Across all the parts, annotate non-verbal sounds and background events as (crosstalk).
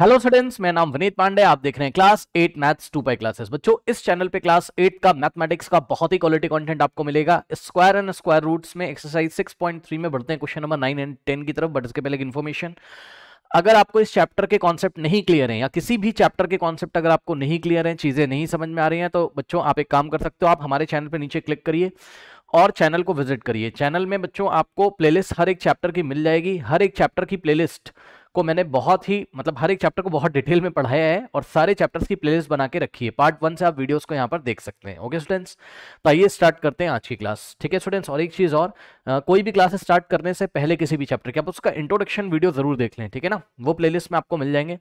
hello students मैं नाम विनीत पांडे आप देख रहे हैं class eight maths two pi classes बच्चों इस चैनल पे क्लास एट का मैथमेटिक्स का बहुत ही क्वालिटी कंटेंट आपको मिलेगा स्क्वायर एंड स्क्वायर रूट्स में एक्सरसाइज 6.3 में बढ़ते हैं question number nine and ten की तरफ बट इसके पहले इन्फॉर्मेशन अगर आपको इस चैप्टर के कॉन्सेप्ट नहीं क्लियर हैं या किसी भी चैप्टर के कॉन्सेप्ट अगर आपको नहीं क्लियर हैं चीज़ें नहीं समझ में आ रही हैं तो बच्चों आप एक काम कर सकते हो आप हमारे चैनल पर नीचे क्लिक करिए और चैनल को विजिट करिए चैनल में बच्चों आपको प्लेलिस्ट हर एक चैप्टर की मिल जाएगी हर एक चैप्टर की प्लेलिस्ट को मैंने बहुत ही मतलब हर एक चैप्टर को बहुत डिटेल में पढ़ाया है और सारे चैप्टर्स की प्लेलिस्ट बना के रखी है पार्ट वन से आप वीडियोस को यहाँ पर देख सकते हैं ओके स्टूडेंट्स तो आइए स्टार्ट करते हैं आज की क्लास ठीक है स्टूडेंट्स और एक चीज़ और आ, कोई भी क्लास स्टार्ट करने से पहले किसी भी चैप्टर की आप उसका इंट्रोडक्शन वीडियो जरूर देख लें ठीक है ना वो प्ले में आपको मिल जाएंगे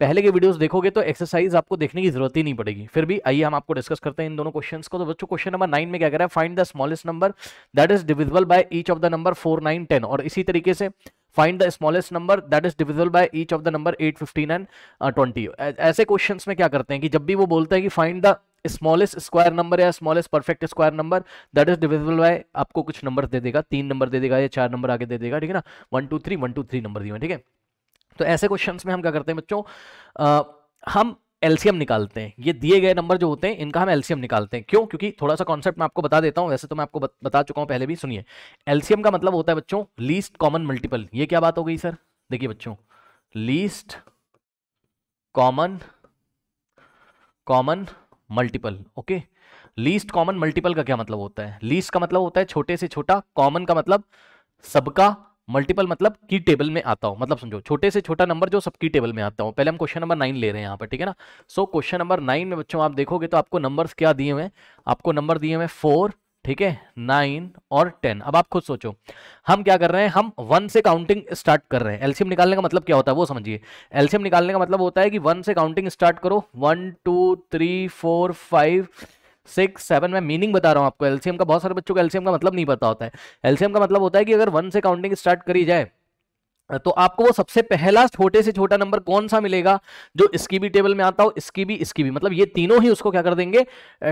पहले के वीडियोज़ देखोगे तो एक्सरसाइज आपको देखने की जरूरत ही नहीं पड़ेगी फिर भी आइए हम आपको डिस्कस करते हैं इन दोनों क्वेश्चन को तो बच्चों क्वेश्चन नंबर नाइन में क्या करें रहा है find the smallest number that is divisible by each of the number four nine ten और इसी तरीके से find the smallest number that is divisible by each of the number eight fifteen and twenty ऐसे question में क्या करते हैं कि जब भी वो बोलते हैं कि find the smallest square number या smallest perfect square number that is divisible by आपको कुछ नंबर दे देगा तीन नंबर दे देगा या चार नंबर आगे दे देगा ठीक है ना one two three one two three number दिए ठीक है तो ऐसे क्वेश्चन में हम क्या करते हैं बच्चों हम एलसीएम निकालते हैं ये दिए गए नंबर जो होते हैं इनका हम एलसीएम निकालते हैं क्यों क्योंकि थोड़ा सा कॉन्सेप्ट मैं आपको बता देता हूं वैसे तो मैं आपको बता चुका हूं पहले भी सुनिए एलसीएम का मतलब होता है बच्चों लीस्ट कॉमन मल्टीपल ये क्या बात हो गई सर देखिए बच्चों least common common multiple okay least common multiple का क्या मतलब होता है लीस्ट का मतलब होता है छोटे से छोटा कॉमन का मतलब सबका मल्टीपल मतलब की टेबल में आता हूं मतलब समझो छोटे से छोटा नंबर जो सब की टेबल में आता हूँ पहले हम क्वेश्चन नंबर नाइन ले रहे हैं यहाँ पर ठीक है ना सो क्वेश्चन नंबर नाइन में बच्चों आप देखोगे तो आपको नंबर्स क्या दिए हुए हैं आपको नंबर दिए हुए हैं फोर ठीक है नाइन और टेन अब आप खुद सोचो हम क्या कर रहे हैं हम वन से काउंटिंग स्टार्ट कर रहे हैं एलसीएम निकालने का मतलब क्या होता है वो समझिए एलसीएम निकालने का मतलब होता है कि वन से काउंटिंग स्टार्ट करो one two three four five six seven मैं मीनिंग बता रहा हूँ आपको एलसीएम का बहुत सारे बच्चों को एलसीएम का मतलब नहीं पता होता है एलसीएम का मतलब होता है कि अगर वन से काउंटिंग स्टार्ट करी जाए तो आपको वो सबसे पहला छोटे से छोटा नंबर कौन सा मिलेगा जो इसकी भी टेबल में आता हो इसकी भी इसकी भी मतलब ये तीनों ही उसको क्या कर देंगे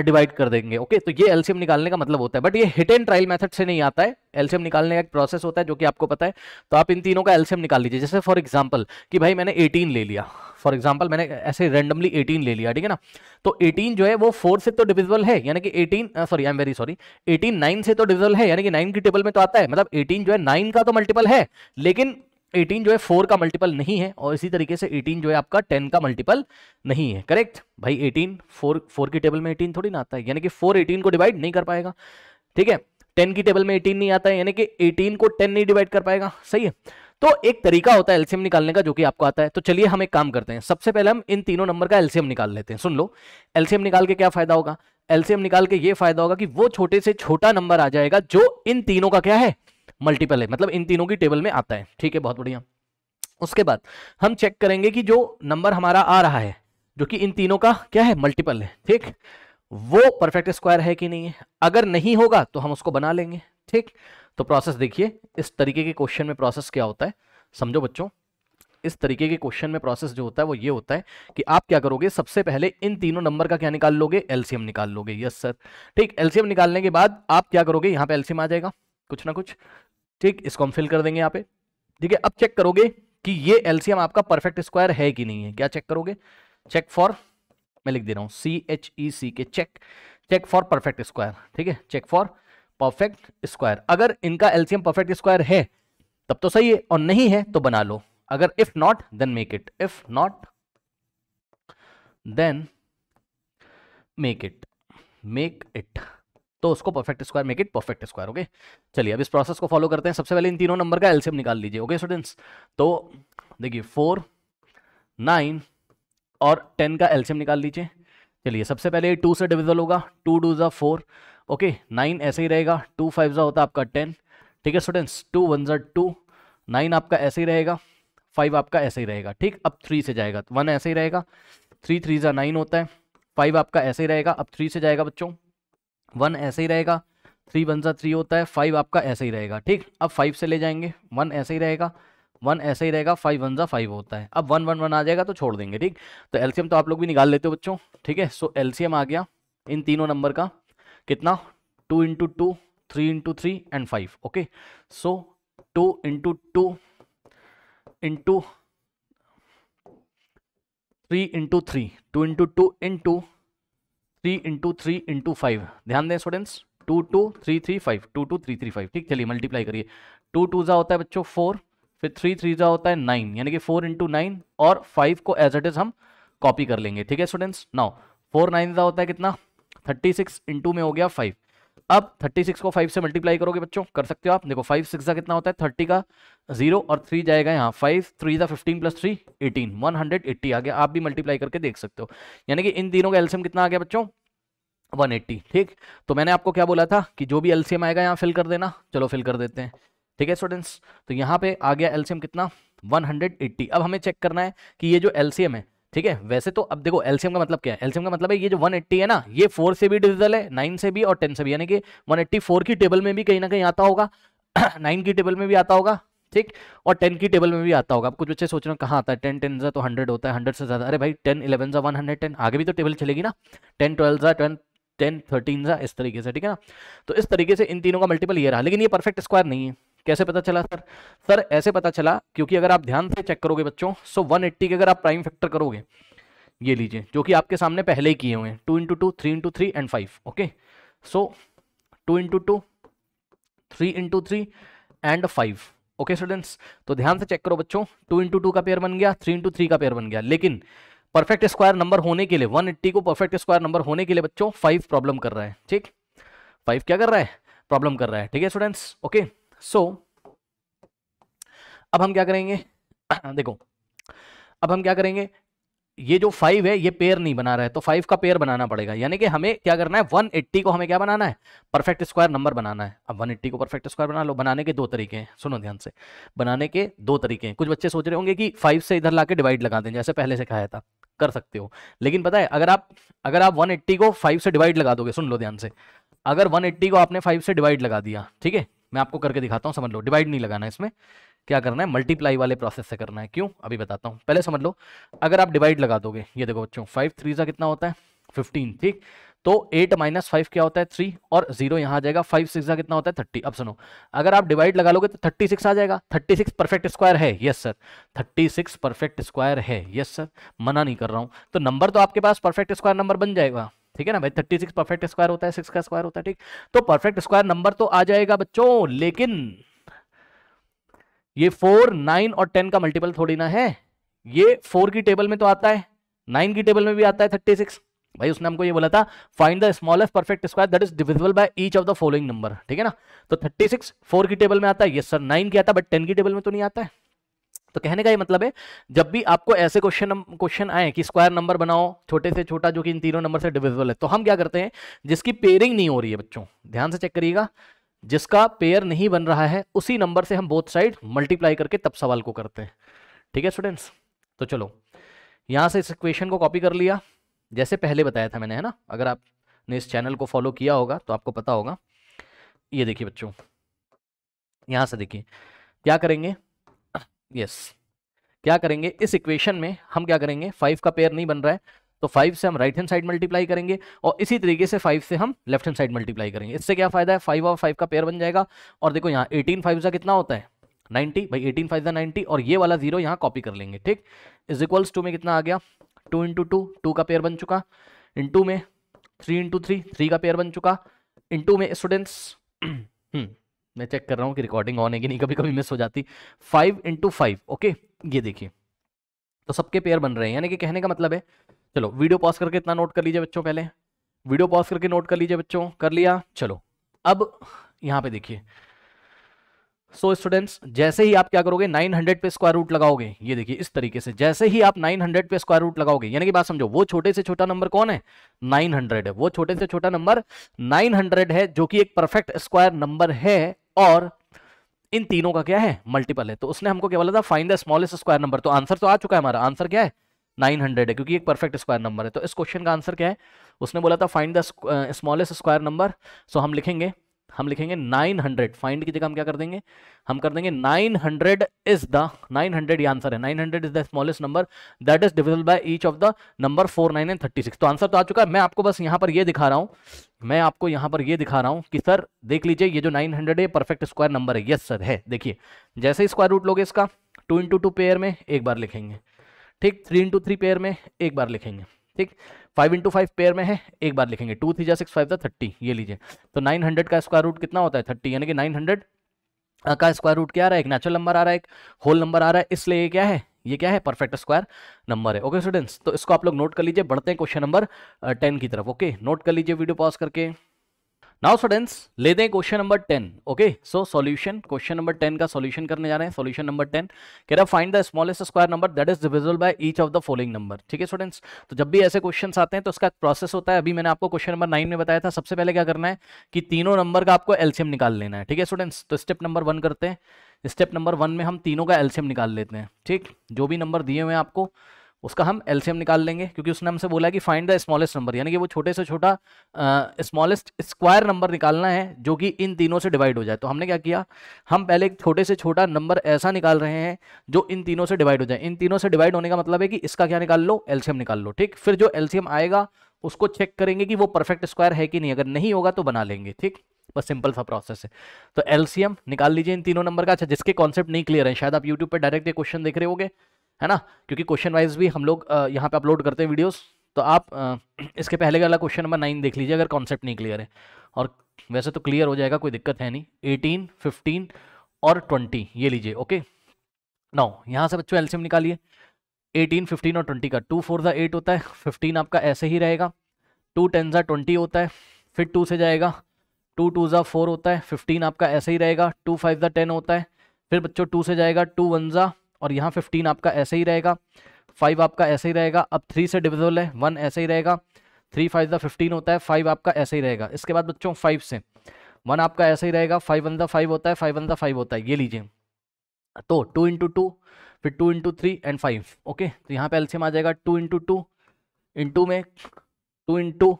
डिवाइड कर देंगे ओके तो ये एलसीएम निकालने का मतलब होता है बट ये हिट एंड ट्रायल मेथड से नहीं आता है एलसीएम निकालने का एक प्रोसेस होता है जो कि आपको पता है तो आप इन तीनों का एलसीएम निकाल लीजिए जैसे फॉर एग्जाम्पल कि भाई मैंने एटीन ले लिया फॉर एग्जाम्पल मैंने ऐसे रेंडमली एटीन ले लिया ठीक है ना तो एटीन जो है वो फोर से तो डिविजल है यानी कि eighteen sorry I am very sorry eighteen nine से तो डिविजल है यानी कि नाइन की टेबल में तो आता है मतलब एटीन जो है नाइन का तो मल्टीपल है लेकिन एटीन जो है फोर का मल्टीपल नहीं है और इसी तरीके से 18 जो है आपका टेन का मल्टीपल नहीं है करेक्ट भाई एटीन फोर फोर की टेबल में 18 थोड़ी ना आता है यानी कि फोर 18 को डिवाइड नहीं कर पाएगा ठीक है 10 की टेबल में 18 नहीं आता है यानी कि 18 को 10 नहीं डिवाइड कर पाएगा सही है तो एक तरीका होता है एल्सियम निकालने का जो कि आपको आता है तो चलिए हम एक काम करते हैं सबसे पहले हम इन तीनों नंबर का एल्सियम निकाल लेते हैं सुन लो एल्सियम निकाल के क्या फायदा होगा एल्सियम निकाल के ये फायदा होगा कि वो छोटे से छोटा नंबर आ जाएगा जो इन तीनों का क्या है मल्टीपल है मतलब इन तीनों की टेबल में आता है ठीक है बहुत बढ़िया उसके बाद हम चेक करेंगे कि जो नंबर हमारा आ रहा है जो कि इन तीनों का क्या है मल्टीपल है ठीक वो परफेक्ट स्क्वायर है कि नहीं है अगर नहीं होगा तो हम उसको बना लेंगे ठीक तो प्रोसेस देखिए इस तरीके के क्वेश्चन में प्रोसेस क्या होता है समझो बच्चों इस तरीके के क्वेश्चन में प्रोसेस जो होता है वो ये होता है कि आप क्या करोगे सबसे पहले इन तीनों नंबर का क्या निकाल लोगे एलसीएम निकाल लोगे यस सर ठीक एलसीएम निकालने के बाद आप क्या करोगे यहाँ पे एलसीएम आ जाएगा कुछ ना कुछ ठीक इसको हम फिल कर देंगे यहाँ पे ठीक है अब चेक करोगे कि ये एलसीएम आपका परफेक्ट स्क्वायर है कि नहीं है क्या चेक करोगे चेक फॉर मैं लिख दे रहा हूँ C H E C K check check for perfect square ठीक है चेक फॉर परफेक्ट स्क्वायर अगर इनका एलसीएम परफेक्ट स्क्वायर है तब तो सही है और नहीं है तो बना लो अगर if not then make it if not then make it make it तो उसको perfect square make it perfect square okay चलिए अब इस प्रोसेस को फॉलो करते हैं सबसे पहले इन तीनों नंबर का एलसीएम निकाल लीजिए ओके स्टूडेंट्स तो देखिए फोर नाइन और टेन का एलसीएम निकाल लीजिए चलिए सबसे पहले टू से डिविजल होगा टू टू जो फोर ओके नाइन ऐसे ही रहेगा टू फाइव जो होता है आपका टेन ठीक है स्टूडेंट्स टू वन ज़ा टू नाइन आपका ऐसे ही रहेगा फाइव आपका ऐसे ही रहेगा ठीक अब थ्री से जाएगा वन ऐसे ही रहेगा थ्री थ्री ज़ा नाइन होता है फाइव आपका ऐसे ही रहेगा अब थ्री से जाएगा बच्चों वन ऐसे ही रहेगा थ्री वन सा थ्री होता है फाइव आपका ऐसे ही रहेगा ठीक अब फाइव से ले जाएंगे वन ऐसे ही रहेगा वन ऐसे ही रहेगा फाइव वन सा फाइव होता है अब वन वन वन आ जाएगा तो छोड़ देंगे ठीक तो एल्सियम तो आप लोग भी निकाल लेते हो बच्चों ठीक है सो एल्सियम आ गया इन तीनों नंबर का कितना two into two three into three and five okay so two into two into three into three two into two into three into three into five ध्यान दें students two two three three five two two three three five ठीक चलिए multiply करिए to to जा होता है बच्चों four फिर थ्री थ्री जा होता है नाइन यानी कि फोर इंटू नाइन और फाइव को एज इट इज हम कॉपी कर लेंगे ठीक है स्टूडेंट्स नाउ फोर नाइन जा होता है कितना थर्टी सिक्स इंटू में हो गया फाइव अब 36 को 5 से मल्टीप्लाई करोगे बच्चों कर सकते हो आप देखो 5 सिक्स का कितना होता है 30 का जीरो और थ्री जाएगा यहाँ फाइव थ्री ज़ा plus three eighteen one hundred आ गया आप भी मल्टीप्लाई करके देख सकते हो यानी कि इन तीनों का एल्सियम कितना आ गया बच्चों 180 ठीक तो मैंने आपको क्या बोला था कि जो भी एल्सियम आएगा यहाँ फिल कर देना चलो फिल कर देते हैं ठीक है स्टूडेंट्स तो यहाँ पे आ गया एल्सियम कितना 180 अब हमें चेक करना है कि ये जो एल्सियम है ठीक है वैसे तो अब देखो एलसीएम का मतलब क्या है एलसीएम का मतलब है ये जो 180 है ना ये फोर से भी डिजिटल है नाइन से भी और टेन से भी यानी कि 184 की टेबल में भी कहीं ना कहीं आता होगा नाइन (clears throat) की टेबल में भी आता होगा ठीक और टेन की टेबल में भी आता होगा आप कुछ बच्चे सोच रहे हो कहाँ आता है टेन टेन जो तो हंड्रेड होता है हंड्रेड से ज़्यादा अरे भाई टेन इलेवन जा वन हंड्रेड टेन आगे भी तो टेबल चलेगी ना टेन ट्वेल्व जा टेन टेन थर्टीन जा इस तरीके से ठीक है ना तो इस तरीके से इन तीनों का मल्टीपल ये रहा लेकिन ये परफेक्ट स्क्वायर नहीं है कैसे पता चला सर सर ऐसे पता चला क्योंकि अगर आप ध्यान से चेक करोगे बच्चों सो वन एट्टी के अगर आप प्राइम फैक्टर करोगे ये लीजिए जो कि आपके सामने पहले ही किए हुए हैं two into two three into three and five okay so two into two three into three and five okay students तो ध्यान से चेक करो बच्चों टू इंटू टू का पेयर बन गया थ्री इंटू थ्री का पेयर बन गया लेकिन परफेक्ट स्क्वायर नंबर होने के लिए वन एट्टी को परफेक्ट स्क्वायर नंबर होने के लिए बच्चों फाइव प्रॉब्लम कर रहा है ठीक फाइव क्या कर रहा है प्रॉब्लम कर रहा है ठीक है स्टूडेंट्स ओके सो so, अब हम क्या करेंगे (clears throat) देखो अब हम क्या करेंगे ये जो फाइव है ये पेयर नहीं बना रहा है तो फाइव का पेयर बनाना पड़ेगा यानी कि हमें क्या करना है 180 को हमें क्या बनाना है परफेक्ट स्क्वायर नंबर बनाना है अब 180 को परफेक्ट स्क्वायर बना लो बनाने के दो तरीके हैं सुनो ध्यान से बनाने के दो तरीके हैं कुछ बच्चे सोच रहे होंगे कि फाइव से इधर ला डिवाइड लगा दें जैसे पहले से खाया था कर सकते हो लेकिन पता है अगर आप अगर आप वन को फाइव से डिवाइड लगा दोगे सुन लो ध्यान से अगर वन को आपने फाइव से डिवाइड लगा दिया ठीक है मैं आपको करके दिखाता हूँ समझ लो डिवाइड नहीं लगाना इसमें क्या करना है मल्टीप्लाई वाले प्रोसेस से करना है क्यों अभी बताता हूँ पहले समझ लो अगर आप डिवाइड लगा दोगे ये देखो बच्चों फाइव थ्री सा कितना होता है फिफ्टीन ठीक तो एट माइनस फाइव क्या होता है थ्री और जीरो यहाँ आ जाएगा फाइव सिक्स का कितना होता है थर्टी अब सुनो अगर आप डिवाइड लगा लोगे तो थर्टी सिक्स आ जाएगा थर्टी सिक्स परफेक्ट स्क्वायर है yes sir thirty six perfect square है यस सर मना नहीं कर रहा हूँ तो नंबर तो आपके पास परफेक्ट स्क्वायर नंबर बन जाएगा ठीक है ना भाई थर्टी सिक्स परफेक्ट स्क्वायर होता है सिक्स का स्क्वायर होता है ठीक तो परफेक्ट स्क्वायर नंबर तो आ जाएगा बच्चों लेकिन ये फोर नाइन और टेन का मल्टीपल थोड़ी ना है ये फोर की टेबल में तो आता है नाइन की टेबल में भी आता है थर्टी सिक्स भाई उसने हमको ये बोला था find the smallest perfect square that is divisible by each of the following number ठीक है ना तो थर्टी सिक्स फोर की टेबल में आता है यस सर नाइन की आता है बट टेन की टेबल में तो नहीं आता है तो कहने का ये मतलब है जब भी आपको ऐसे क्वेश्चन क्वेश्चन आए कि स्क्वायर नंबर बनाओ छोटे से छोटा जो कि इन तीनों नंबर से डिविजिबल है तो हम क्या करते हैं जिसकी पेयरिंग नहीं हो रही है बच्चों ध्यान से चेक करिएगा जिसका पेयर नहीं बन रहा है उसी नंबर से हम बोथ साइड मल्टीप्लाई करके तब सवाल को करते हैं ठीक है स्टूडेंट्स तो चलो यहां से इस क्वेश्चन को कॉपी कर लिया जैसे पहले बताया था मैंने है ना अगर आपने इस चैनल को फॉलो किया होगा तो आपको पता होगा ये देखिए बच्चों यहां से देखिए क्या करेंगे यस क्या करेंगे इस इक्वेशन में हम क्या करेंगे फाइव का पेयर नहीं बन रहा है तो फाइव से हम राइट हैंड साइड मल्टीप्लाई करेंगे और इसी तरीके से फाइव से हम लेफ्ट हैंड साइड मल्टीप्लाई करेंगे इससे क्या फायदा है फाइव और फाइव का पेयर बन जाएगा और देखो यहाँ एटीन फाइव का कितना होता है नाइन्टी भाई एटीन फाइव का नाइन्टी और ये वाला जीरो यहाँ कॉपी कर लेंगे ठीक इज इक्वल्स टू में कितना आ गया टू इंटू टू टू का पेयर बन चुका टू में थ्री इंटू थ्री थ्री का पेयर बन चुका टू में स्टूडेंट्स (clears throat) मैं चेक कर रहा हूँ कि रिकॉर्डिंग ऑन है कि नहीं कभी कभी मिस हो जाती फाइव इंटू फाइव ओके ये देखिए तो सबके पेयर बन रहे हैं यानी कि कहने का मतलब है चलो वीडियो पॉज करके इतना नोट कर लीजिए बच्चों पहले वीडियो पॉज करके नोट कर लीजिए बच्चों कर लिया चलो अब यहाँ पे देखिए सो so स्टूडेंट्स जैसे ही आप क्या करोगे 900 पे स्क्वायर रूट लगाओगे ये देखिए इस तरीके से जैसे ही आप 900 पे स्क्वायर रूट लगाओगे यानी कि बात समझो वो छोटे से छोटा नंबर कौन है 900 है वो छोटे से छोटा नंबर 900 है जो कि एक परफेक्ट स्क्वायर नंबर है और इन तीनों का क्या है मल्टीपल है तो उसने हमको क्या बोला था find the smallest square number तो आंसर तो आ चुका है हमारा आंसर क्या है 900 है क्योंकि एक परफेक्ट स्क्वायर नंबर है तो इस क्वेश्चन का आंसर क्या है उसने बोला था find the smallest square number so हम लिखेंगे हम लिखेंगे 900 फाइंड की जगह हम क्या कर देंगे हम कर देंगे 900 hundred is the 900 hundred answer है 900 hundred is the smallest number that is divisible by each of the number 49 nine and thirty तो आंसर तो आ चुका है मैं आपको बस यहां पर ये दिखा रहा हूं मैं आपको यहां पर ये दिखा रहा हूं कि सर देख लीजिए ये जो 900 है परफेक्ट स्क्वायर नंबर है यस सर है देखिए जैसे ही स्क्वायर रूट लोगे इसका टू इंटू टू पेयर में एक बार लिखेंगे ठीक थ्री इंटू थ्री पेयर में एक बार लिखेंगे ठीक फाइव इंटू फाइव पेयर में है एक बार लिखेंगे टू थ्री जा सिक्स फाइव था थर्टी ये लीजिए तो नाइन हंड्रेड का स्क्वायर रूट कितना होता है थर्टी यानी कि नाइन हंड्रेड का स्क्वायर रूट क्या आ रहा है एक नेचुरल नंबर आ रहा है एक होल नंबर आ रहा है इसलिए ये क्या है ये क्या है परफेक्ट स्क्वायर नंबर है ओके स्टूडेंट्स तो इसको आप लोग नोट कर लीजिए बढ़ते हैं क्वेश्चन नंबर टेन की तरफ ओके नोट कर लीजिए वीडियो पॉज करके नाउ स्टूडेंट्स लेते हैं question number ten okay so solution question number ten का सॉल्यूशन करने जा रहे हैं सॉल्यूशन नंबर टेन कह रहा find the smallest square number that is divisible by each of the following number ठीक है स्टूडेंट्स तो जब भी ऐसे क्वेश्चन आते हैं तो उसका प्रोसेस होता है अभी मैंने आपको क्वेश्चन नंबर नाइन में बताया था सबसे पहले क्या करना है कि तीनों नंबर का आपको एल्सियम निकाल लेना है ठीक है स्टूडेंट्स तो स्टेप नंबर वन करते हैं स्टेप नंबर वन में हम तीनों का एल्सियम निकाल लेते हैं ठीक जो भी नंबर दिए हुए हैं आपको उसका हम एलसीएम निकाल लेंगे क्योंकि उसने हमसे बोला कि फाइंड द स्मॉलेस्ट नंबर यानी कि वो छोटे से छोटा स्मॉलेस्ट स्क्वायर नंबर निकालना है जो कि इन तीनों से डिवाइड हो जाए तो हमने क्या किया हम पहले एक छोटे से छोटा नंबर ऐसा निकाल रहे हैं जो इन तीनों से डिवाइड हो जाए इन तीनों से डिवाइड होने का मतलब है कि इसका क्या निकाल लो एल्शियम निकाल लो ठीक फिर जो एल्शियम आएगा उसको चेक करेंगे कि वो परफेक्ट स्क्वायर है कि नहीं अगर नहीं होगा तो बना लेंगे ठीक बस सिंपल सा प्रोसेस है तो एलसीएम निकाल लीजिए इन तीनों नंबर का अच्छा जिसके कॉन्सेप्ट नहीं क्लियर है शायद आप यूट्यूब पर डायरेक्ट ये क्वेश्चन देख रहे होगे है ना क्योंकि क्वेश्चन वाइज भी हम लोग यहाँ पे अपलोड करते हैं वीडियोस तो आप इसके पहले वाला क्वेश्चन नंबर नाइन देख लीजिए अगर कॉन्सेप्ट नहीं क्लियर है और वैसे तो क्लियर हो जाएगा कोई दिक्कत है नहीं एटीन फिफ्टीन और ट्वेंटी ये लीजिए ओके नौ यहाँ से बच्चों एल्सियम निकालिए एटीन फिफ्टीन और ट्वेंटी का टू फोर ज़ा एट होता है फिफ्टीन आपका ऐसे ही रहेगा टू टेन ज़ा ट्वेंटी होता है फिर टू से जाएगा टू टू ज़ा फोर होता है फिफ्टीन आपका ऐसे ही रहेगा टू फाइव ज़ा टेन होता है फिर बच्चों टू से जाएगा टू वन ज़ा और यहाँ फिफ्टीन आपका ऐसे ही रहेगा फाइव आपका ऐसे ही रहेगा अब थ्री से डिविजल है वन ऐसे ही रहेगा थ्री फाइव द फिफ्टीन होता है फाइव आपका ऐसे ही रहेगा इसके बाद बच्चों फाइव से वन आपका ऐसे ही रहेगा फाइव वन द फाइव होता है फाइव वन द फाइव होता है ये लीजिए तो टू इंटू टू फिर two into three and five okay तो यहाँ पे एल्सियम आ जाएगा टू इंटू टू इंटू में टू इंटू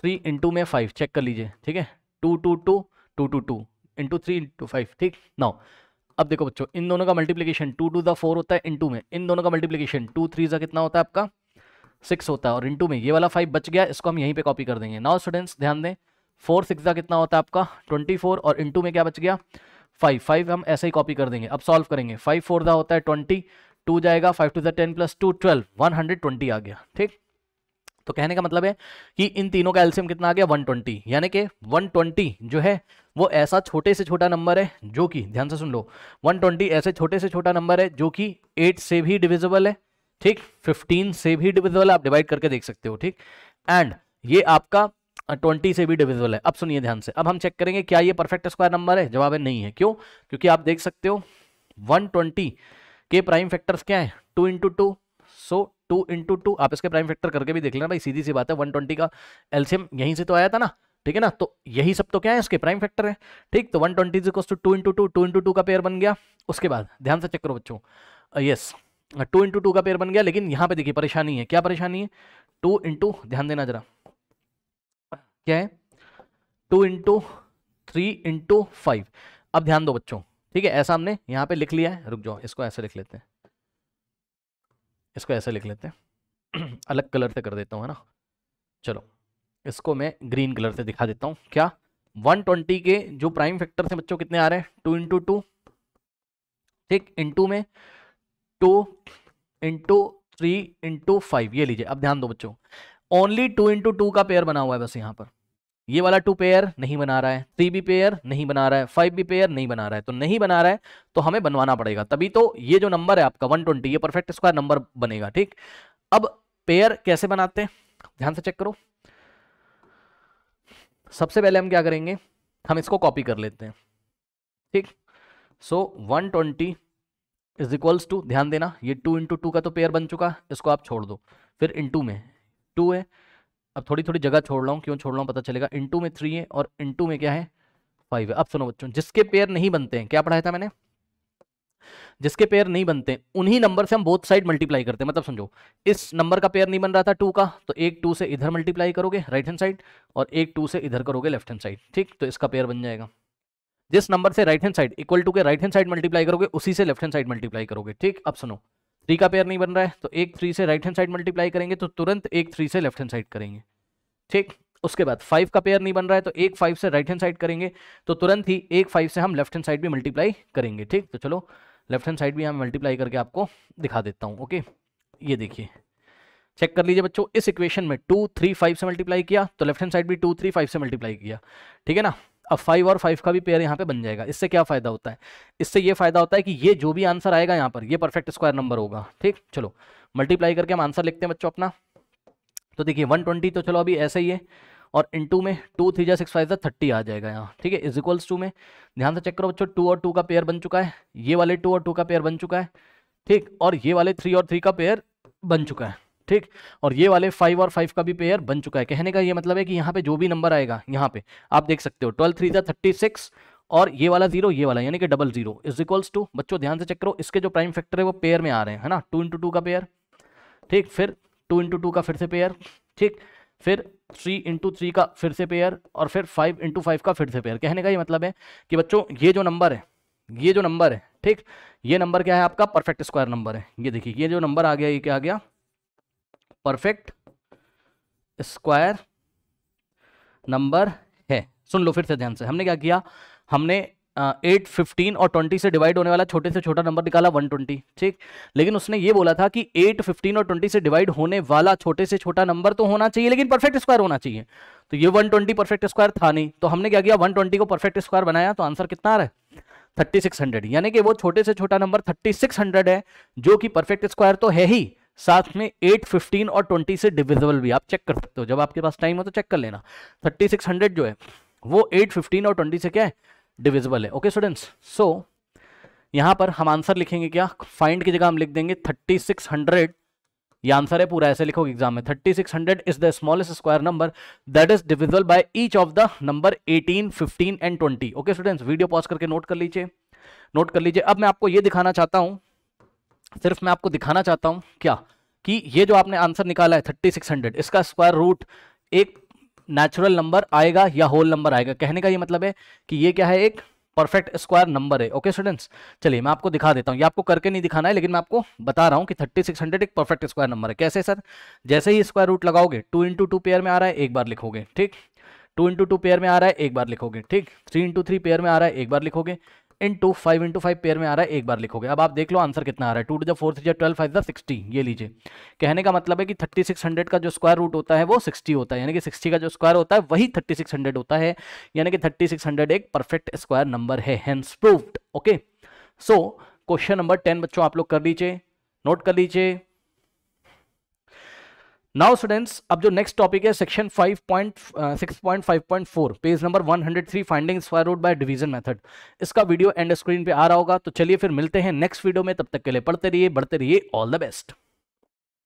थ्री इंटू में फाइव चेक कर लीजिए ठीक है two two two two two two into three into five ठीक नौ अब देखो बच्चों इन दोनों का मल्टीप्लीकेशन टू टू द फोर होता है टू में इन दोनों का मल्टीप्लीकेशन टू थ्री ज़ा कितना होता है आपका सिक्स होता है और टू में ये वाला फाइव बच गया इसको हम यहीं पे कॉपी कर देंगे नाउ स्टूडेंट्स ध्यान दें फोर सिक्स का कितना होता है आपका ट्वेंटी फोर और इंटू में क्या बच गया फाइव फाइव हम ऐसे ही कॉपी कर देंगे अब सॉल्व करेंगे फाइव फोर दा होता है ट्वेंटी टू जाएगा फाइव टू दा ten plus two twelve one hundred twenty आ गया ठीक तो कहने का मतलब है कि इन तीनों का एल्सियम कितना आ गया 120 यानी कि 120 जो है वो ऐसा छोटे से छोटा नंबर है जो कि ध्यान से सुन लो 120 ऐसे छोटे से छोटा नंबर है जो कि 8 से भी डिविजिबल है ठीक 15 से भी डिविजिबल है आप डिवाइड करके देख सकते हो ठीक एंड ये आपका 20 से भी डिविजिबल है अब सुनिए ध्यान से अब हम चेक करेंगे क्या ये परफेक्ट स्क्वायर नंबर है जवाब है नहीं है क्यों क्योंकि आप देख सकते हो 120 के प्राइम फैक्टर्स क्या है two into two so two into two आप इसके प्राइम फैक्टर करके भी देख लेना भाई सीधी सी बात है वन ट्वेंटी का एल्सियम यहीं से तो आया था ना ठीक है ना तो यही सब तो क्या है इसके प्राइम फैक्टर है ठीक तो one twenty is two two into two two into two का पेयर बन गया उसके बाद ध्यान से चेक करो बच्चों यस टू इंटू टू का पेयर बन गया लेकिन यहाँ पे देखिए परेशानी है क्या परेशानी है टू इंटू ध्यान देना जरा क्या है two into three into five अब ध्यान दो बच्चों ठीक है ऐसा हमने यहाँ पे लिख लिया है रुक जाओ इसको ऐसे लिख लेते हैं इसको ऐसे लिख लेते हैं (clears throat) अलग कलर से कर देता हूँ है ना चलो इसको मैं ग्रीन कलर से दिखा देता हूँ क्या 120 के जो प्राइम फैक्टर से बच्चों कितने आ रहे हैं टू इंटू टू ठीक इंटू में two into three into five ये लीजिए अब ध्यान दो बच्चों ओनली टू इंटू टू का पेयर बना हुआ है बस यहाँ पर ये वाला टू पेयर नहीं बना रहा है थ्री बी पेयर नहीं बना रहा है फाइव बी पेयर नहीं बना रहा है तो नहीं बना रहा है तो हमें बनवाना पड़ेगा तभी तो ये जो नंबर है आपका 120 ये परफेक्ट स्क्वायर नंबर बनेगा ठीक अब पेयर कैसे बनाते हैं ध्यान से चेक करो सबसे पहले हम क्या करेंगे हम इसको कॉपी कर लेते हैं ठीक so one twenty is equals two ध्यान देना ये टू इंटू टू का तो पेयर बन चुका इसको आप छोड़ दो फिर इंटू में टू है अब थोड़ी थोड़ी जगह छोड़ रहा हूँ क्यों छोड़ रहा हूँ पता चलेगा इंटू में थ्री है और इंटू में क्या है फाइव है अब सुनो बच्चों जिसके पेयर नहीं बनते हैं क्या पढ़ाया था मैंने जिसके पेयर नहीं बनते उन्हीं नंबर से हम बोथ साइड मल्टीप्लाई करते हैं मतलब समझो इस नंबर का पेयर नहीं बन रहा था टू का तो एक टू से इधर मल्टीप्लाई करोगे राइट हैंड साइड और एक टू से इधर करोगे लेफ्ट हैंड साइड ठीक तो इसका पेयर बन जाएगा जिस नंबर से right hand side equal two के राइट हैंड साइड मल्टीप्लाई करोगे उसी से लेफ्ट हैंड साइड मल्टीप्लाई करोगे ठीक अब सुनो थ्री का पेयर नहीं बन रहा है तो एक थ्री से राइट हैंड साइड मल्टीप्लाई करेंगे तो तुरंत एक थ्री से लेफ्ट हैंड साइड करेंगे ठीक उसके बाद फाइव का पेयर नहीं बन रहा है तो एक फाइव से राइट हैंड साइड करेंगे तो तुरंत ही एक फाइव से हम लेफ्ट हैंड साइड भी मल्टीप्लाई करेंगे ठीक तो चलो लेफ्ट हैंड साइड भी हम मल्टीप्लाई करके आपको दिखा देता हूँ ओके ये देखिए चेक कर लीजिए बच्चों इस इक्वेशन में टू थ्री फाइव से मल्टीप्लाई किया तो लेफ्ट हैंड साइड भी टू थ्री फाइव से मल्टीप्लाई किया ठीक है ना अब फाइव और फाइव का भी पेयर यहाँ पे बन जाएगा इससे क्या फ़ायदा होता है इससे ये फ़ायदा होता है कि ये जो भी आंसर आएगा यहाँ पर ये परफेक्ट स्क्वायर नंबर होगा ठीक चलो मल्टीप्लाई करके हम आंसर लिखते हैं बच्चों अपना तो देखिए वन ट्वेंटी तो चलो अभी ऐसे ही है और इन टू में टू थ्री जै सिक्स फाइव जै थर्टी आ जाएगा यहाँ ठीक है इज इक्वल्स टू में ध्यान से चेक करो बच्चों टू और टू का पेयर बन चुका है ये वाले टू और टू का पेयर बन चुका है ठीक और ये वाले थ्री और थ्री का पेयर बन चुका है ठीक और ये वाले फाइव और फाइव का भी पेयर बन चुका है कहने का ये मतलब है कि यहाँ पे जो भी नंबर आएगा यहाँ पे आप देख सकते हो ट्वेल्व थ्री थर्टी सिक्स और ये वाला जीरो ये वाला यानी कि double zero is equals two बच्चों ध्यान से चेक करो इसके जो प्राइम फैक्टर है वो पेयर में आ रहे हैं है ना टू इंटू टू का पेयर ठीक फिर टू इंटू टू का फिर से पेयर ठीक फिर थ्री इंटू थ्री का फिर से पेयर और फिर फाइव इंटू फाइव का फिर से पेयर कहने का ये मतलब है कि बच्चों ये जो नंबर है ये जो नंबर है ठीक ये नंबर क्या है आपका परफेक्ट स्क्वायर नंबर है ये देखिए ये जो नंबर आ गया ये क्या आ गया परफेक्ट स्क्वायर नंबर है सुन लो फिर से ध्यान से हमने क्या किया हमने एट फिफ्टीन और ट्वेंटी से डिवाइड होने वाला छोटे से छोटा नंबर निकाला वन ट्वेंटी ठीक लेकिन उसने ये बोला था कि एट फिफ्टीन और ट्वेंटी से डिवाइड होने वाला छोटे से छोटा नंबर तो होना चाहिए लेकिन परफेक्ट स्क्वायर होना चाहिए तो ये वन ट्वेंटी परफेक्ट स्क्वायर था नहीं तो हमने क्या किया वन ट्वेंटी को परफेक्ट स्क्वायर बनाया तो आंसर कितना आ रहा है थर्टी सिक्स हंड्रेड यानी कि वो छोटे से छोटा नंबर थर्टी सिक्स हंड्रेड है जो कि परफेक्ट स्क्वायर तो है ही साथ में एट फिफ्टीन और ट्वेंटी से डिविजिबल भी आप चेक कर सकते हो जब आपके पास टाइम हो तो चेक कर लेना थर्टी सिक्स हंड्रेड जो है वो एट फिफ्टीन और ट्वेंटी से क्या है डिविजिबल है ओके स्टूडेंट्स सो यहाँ पर हम आंसर लिखेंगे क्या फाइंड की जगह हम लिख देंगे थर्टी सिक्स हंड्रेड ये आंसर है पूरा ऐसे लिखोगे एग्जाम में thirty six hundred is the smallest square number that is divisible by each of the number eighteen fifteen and twenty okay students video pause करके नोट कर लीजिए नोट कर लीजिए अब मैं आपको ये दिखाना चाहता हूँ सिर्फ मैं आपको दिखाना चाहता हूं क्या कि ये जो आपने आंसर निकाला है थर्टी सिक्स हंड्रेड इसका स्क्वायर रूट एक नेचुरल नंबर आएगा या होल नंबर आएगा कहने का ये मतलब है कि ये क्या है एक परफेक्ट स्क्वायर नंबर है ओके स्टूडेंट्स चलिए मैं आपको दिखा देता हूँ ये आपको करके नहीं दिखाना है लेकिन मैं आपको बता रहा हूँ कि 3600 एक परफेक्ट स्क्वायर नंबर है कैसे सर जैसे ही स्क्वायर रूट लगाओगे टू इंटू टू पेयर में आ रहा है एक बार लिखोगे ठीक टू इंटू टू पेयर में आ रहा है एक बार लिखोगे ठीक थ्री इंटू थ्री पेयर में आ रहा है एक बार लिखोगे into five into five pair में आ रहा है एक बार लिखोगे अब आप देख लो आंसर कितना आ रहा है टू टू जब फोर थ्री जब ट्वेल्व फाइव जब सिक्सटी ये लीजिए कहने का मतलब है कि थर्टी सिक्स हंड्रेड का जो स्क्वायर रूट होता है वो सिक्सटी होता है यानी कि सिक्सटी का जो स्क्वायर होता है वही थर्टी सिक्स हंड्रेड होता है यानी कि थर्टी सिक्स हंड्रेड एक परफेक्ट स्क्वायर नंबर है hence proved okay so question number ten बच्चों आप लोग कर लीजिए नोट कर लीजिए नाउ स्टूडेंट्स अब जो नेक्स्ट टॉपिक है section 5.6.5.4 page number 103 finding square root by division method इसका वीडियो एंड स्क्रीन पे आ रहा होगा तो चलिए फिर मिलते हैं नेक्स्ट वीडियो में तब तक के लिए पढ़ते रहिए बढ़ते रहिए ऑल द बेस्ट